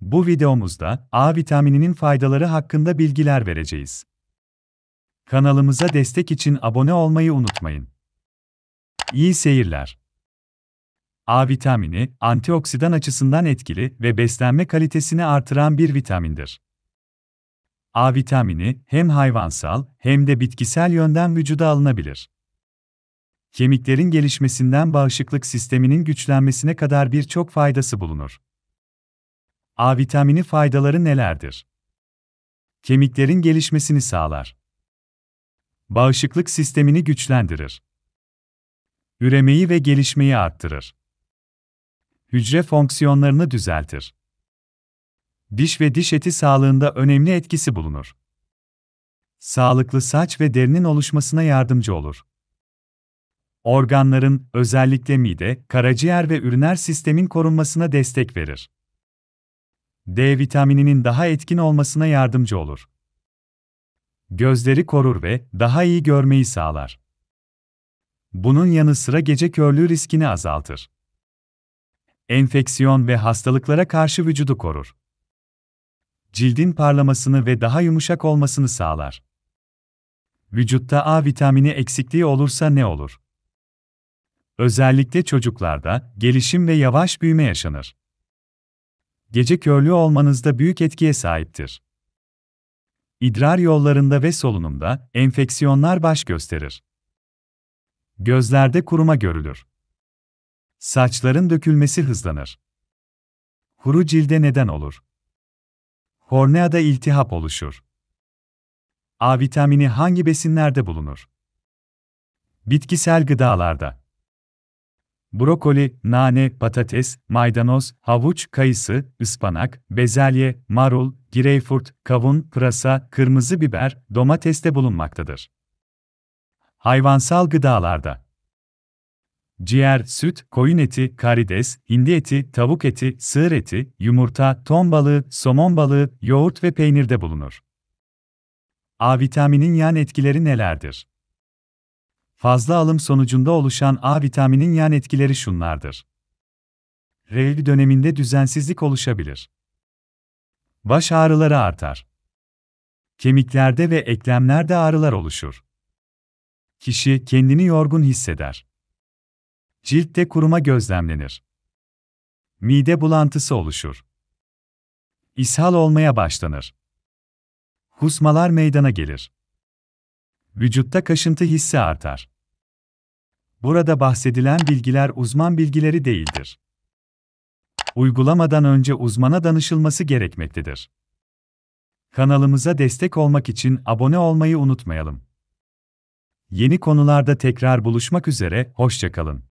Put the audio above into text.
Bu videomuzda A vitamininin faydaları hakkında bilgiler vereceğiz. Kanalımıza destek için abone olmayı unutmayın. İyi seyirler. A vitamini, antioksidan açısından etkili ve beslenme kalitesini artıran bir vitamindir. A vitamini hem hayvansal hem de bitkisel yönden vücuda alınabilir. Kemiklerin gelişmesinden bağışıklık sisteminin güçlenmesine kadar birçok faydası bulunur. A vitamini faydaları nelerdir? Kemiklerin gelişmesini sağlar. Bağışıklık sistemini güçlendirir. Üremeyi ve gelişmeyi arttırır. Hücre fonksiyonlarını düzeltir. Diş ve diş eti sağlığında önemli etkisi bulunur. Sağlıklı saç ve derinin oluşmasına yardımcı olur. Organların, özellikle mide, karaciğer ve üriner sistemin korunmasına destek verir. D vitamininin daha etkin olmasına yardımcı olur. Gözleri korur ve daha iyi görmeyi sağlar. Bunun yanı sıra gece körlüğü riskini azaltır. Enfeksiyon ve hastalıklara karşı vücudu korur. Cildin parlamasını ve daha yumuşak olmasını sağlar. Vücutta A vitamini eksikliği olursa ne olur? Özellikle çocuklarda gelişim ve yavaş büyüme yaşanır gece körlüğü olmanızda büyük etkiye sahiptir. İdrar yollarında ve solunumda enfeksiyonlar baş gösterir. Gözlerde kuruma görülür. Saçların dökülmesi hızlanır. Kuru cilde neden olur. Korneada iltihap oluşur. A vitamini hangi besinlerde bulunur? Bitkisel gıdalarda brokoli, nane, patates, maydanoz, havuç, kayısı, ıspanak, bezelye, marul, gireyfurt, kavun, pırasa, kırmızı biber, domateste bulunmaktadır. Hayvansal gıdalarda ciğer, süt, koyun eti, karides, hindi eti, tavuk eti, sığır eti, yumurta, ton balığı, somon balığı, yoğurt ve peynirde bulunur. A vitamini'nin yan etkileri nelerdir? Fazla alım sonucunda oluşan A vitamini'nin yan etkileri şunlardır. Regl döneminde düzensizlik oluşabilir. Baş ağrıları artar. Kemiklerde ve eklemlerde ağrılar oluşur. Kişi kendini yorgun hisseder. Ciltte kuruma gözlemlenir. Mide bulantısı oluşur. İshal olmaya başlanır. Husmalar meydana gelir. Vücutta kaşıntı hissi artar. Burada bahsedilen bilgiler uzman bilgileri değildir. Uygulamadan önce uzmana danışılması gerekmektedir. Kanalımıza destek olmak için abone olmayı unutmayalım. Yeni konularda tekrar buluşmak üzere, hoşçakalın.